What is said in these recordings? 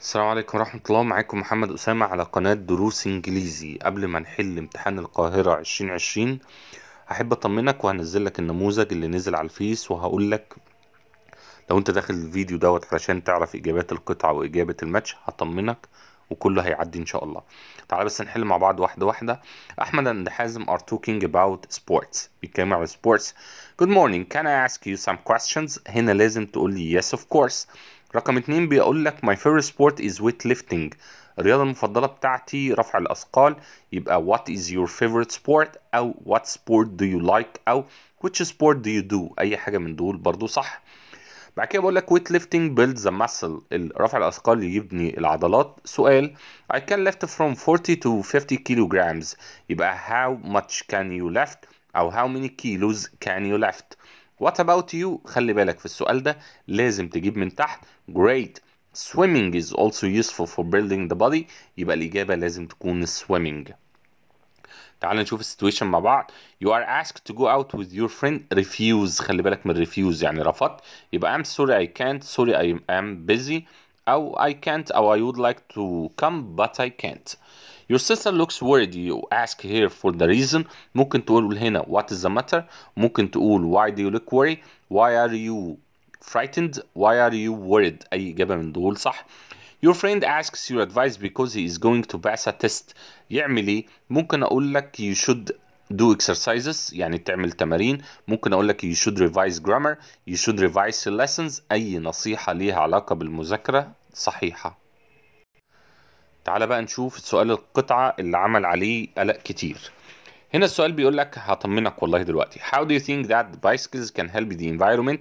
السلام عليكم ورحمة الله معاكم محمد أسامة على قناة دروس إنجليزي قبل ما نحل امتحان القاهرة 2020 هحب أطمنك وهنزل لك النموذج اللي نزل على الفيس وهقول لك لو أنت داخل الفيديو دوت علشان تعرف إجابات القطعة وإجابة الماتش هطمنك وكله هيعدي إن شاء الله تعالى بس نحل مع بعض واحدة واحدة أحمد أند حازم are talking about sports بيتكلم على sports Good morning can I ask you some questions هنا لازم تقول لي yes of course رقم اتنين بيقول لك my favorite sport is weightlifting الرياضة المفضلة بتاعتي رفع الأثقال يبقى what is your favorite sport أو what sport do you like أو which sport do you do أي حاجة من دول برضو صح بعد كده بقول لك weight lifting builds the muscle رفع الأثقال يبني العضلات سؤال I can lift from 40 to 50 kilograms يبقى how much can you lift أو how many kilos can you lift What about you? خلي بالك في السؤال ده لازم تجيب من تحت great swimming is also useful for building the body يبقى الإجابة لازم تكون swimming تعال نشوف السيتويشن مع بعض you are asked to go out with your friend refuse خلي بالك من refuse يعني رفضت يبقى I'm sorry I can't sorry I am busy أو I can't أو I would like to come but I can't Your sister looks worried. You ask her for the reason. ممكن تقول هنا what is the matter. ممكن تقول why do you look worried. Why are you frightened. Why are you worried. أي إجابة من دول صح. Your friend asks your advice because he is going to pass a test. يعمل إيه؟ ممكن أقول لك you should do exercises يعني تعمل تمارين ممكن اقول لك you should revise grammar you should revise lessons اي نصيحه ليها علاقه بالمذاكره صحيحه تعال بقى نشوف سؤال القطعة اللي عمل عليه قلق كتير هنا السؤال بيقول لك هطمنك والله دلوقتي how do you think that bicycles can help the environment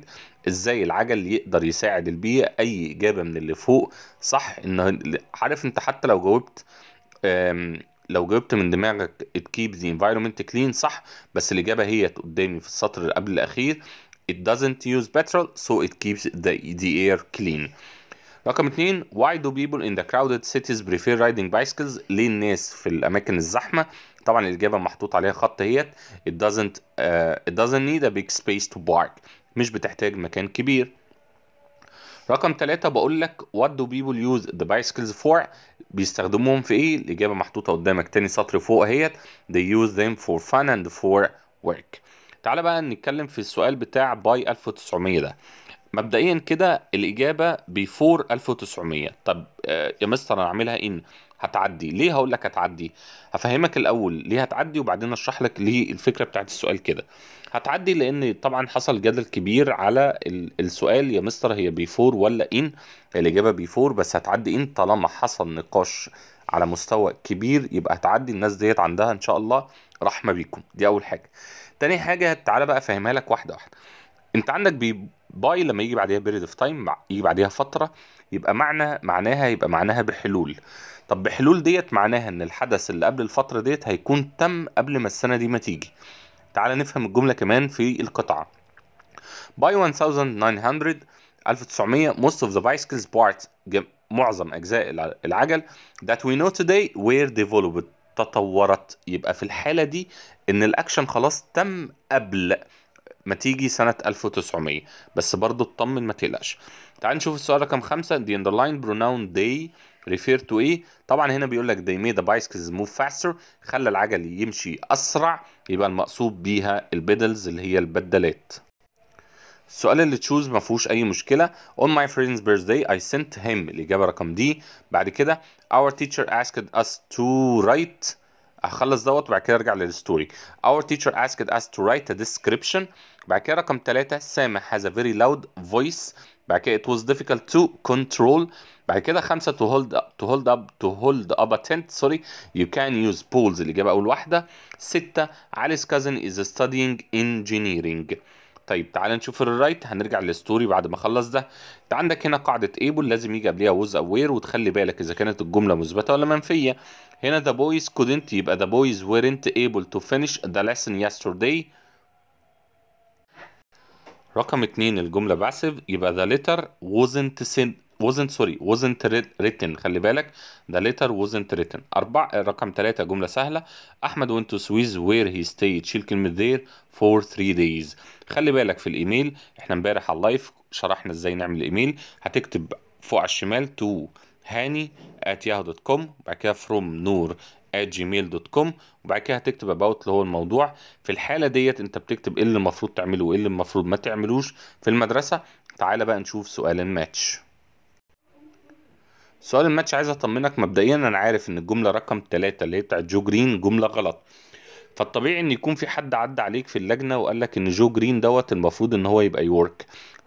ازاي العجل يقدر يساعد البيئة اي اجابة من اللي فوق صح ان عارف انت حتى لو جاوبت لو جاوبت من دماغك it keeps the environment clean صح بس الاجابة هي قدامي في السطر اللي قبل الاخير it doesn't use petrol so it keeps the, the air clean رقم اتنين why do people in the crowded cities prefer riding bicycles ليه الناس في الاماكن الزحمه طبعا الاجابه محطوط عليها خط اهيت it doesn't uh, it doesn't need a big space to park مش بتحتاج مكان كبير رقم ثلاثة بقول لك what do people use the bicycles for بيستخدموهم في ايه الإجابة محطوطة قدامك تاني سطر فوق اهيت they use them for fun and for work تعالى بقى نتكلم في السؤال بتاع باي 1900 ده مبدئيا كده الاجابه بفور 1900 طب آه، يا مستر انا اعملها ان هتعدي ليه هقول لك هتعدي هفهمك الاول ليه هتعدي وبعدين اشرح لك ليه الفكره بتاعت السؤال كده هتعدي لان طبعا حصل جدل كبير على السؤال يا مستر هي بيفور ولا ان الاجابه بيفور بس هتعدي ان طالما حصل نقاش على مستوى كبير يبقى هتعدي الناس ديت عندها ان شاء الله رحمه بيكم دي اول حاجه تاني حاجه تعالى بقى افهمها لك واحده واحده انت عندك بي باي لما يجي بعديها بيريد اوف تايم يجي بعديها فتره يبقى معنى معناها يبقى معناها بحلول طب بحلول ديت معناها ان الحدث اللي قبل الفتره ديت هيكون تم قبل ما السنه دي ما تيجي تعال نفهم الجمله كمان في القطعه باي 1900 1900 most of the bicycles parts معظم اجزاء العجل that we know today were developed تطورت يبقى في الحاله دي ان الاكشن خلاص تم قبل ما تيجي سنة 1900 بس برضه اطمن ما تقلقش تعال نشوف السؤال رقم خمسة the underlying pronoun they refer to ايه طبعا هنا بيقول لك they made the bicycles move faster خلى العجل يمشي أسرع يبقى المقصود بيها البيدلز اللي هي البدلات السؤال اللي تشوز ما فيهوش اي مشكله on my friend's birthday I sent him الاجابه رقم دي بعد كده our teacher asked us to write هخلص دوت وبعد كده ارجع للستوري our teacher asked us to write a description بعد كده رقم ثلاثة Sam has a very loud voice بعد كده it was difficult to control بعد كده خمسة to hold up to hold up to hold up a tent sorry you can use poles اللي الإجابة أول واحدة ستة Alice cousin is studying engineering طيب تعال نشوف الرايت هنرجع للستوري بعد ما خلص ده انت عندك هنا قاعده ايبل لازم يجي قبليها ووز اوير وتخلي بالك اذا كانت الجمله مثبته ولا منفيه هنا the boys couldn't يبقى the boys weren't able to finish the lesson yesterday رقم اتنين الجملة باسيف يبقى the letter wasn't sent wasn't sorry wasn't written خلي بالك the letter wasn't written أربعة رقم ثلاثة جملة سهلة أحمد went to Swiss where he stayed شيل كلمة there for three days خلي بالك في الإيميل إحنا امبارح على اللايف شرحنا إزاي نعمل إيميل هتكتب فوق على الشمال to هاني at yahoo.com بعد كده from نور gmail.com وبعد كده هتكتب about اللي هو الموضوع في الحاله ديت انت بتكتب ايه اللي المفروض تعمله وايه اللي المفروض ما تعملوش في المدرسه تعالى بقى نشوف سؤال الماتش سؤال الماتش عايز اطمنك مبدئيا انا عارف ان الجمله رقم 3 اللي هي بتاعت جو جرين جمله غلط فالطبيعي ان يكون في حد عدى عليك في اللجنه وقال لك ان جو جرين دوت المفروض ان هو يبقى يورك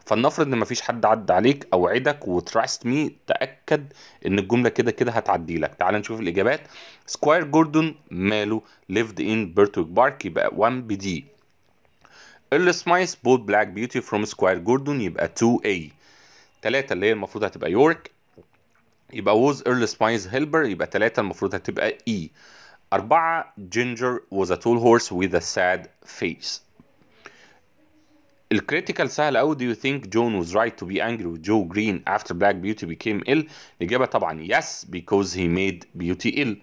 فلنفرض ان مفيش حد عدى عليك اوعدك وتراست مي تاكد ان الجمله كده كده هتعدي لك تعال نشوف الاجابات سكواير جوردون ماله ليفد ان بيرتوك بارك يبقى 1 بدي ايرل سمايس بوت بلاك بيوتي فروم سكواير جوردون يبقى 2 اي 3 اللي هي المفروض هتبقى يورك يبقى ووز ايرل سمايث هيلبر يبقى 3 المفروض هتبقى اي e. أربعة جينجر was ا تول هورس with ا ساد فيس الكريتيكال سهل قوي do you think John was right to be angry with Joe Green after Black Beauty became ill الإجابة طبعا yes because he made Beauty ill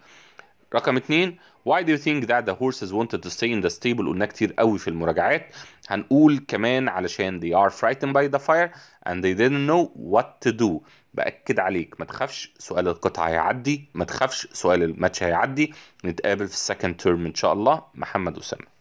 رقم اتنين why do you think that the horses wanted to stay in the stable قلنا كتير قوي في المراجعات هنقول كمان علشان they are frightened by the fire and they didn't know what to do بأكد عليك ما تخافش سؤال القطعة هيعدي ما تخافش سؤال الماتش هيعدي نتقابل في السكند تيرم إن شاء الله محمد أسامة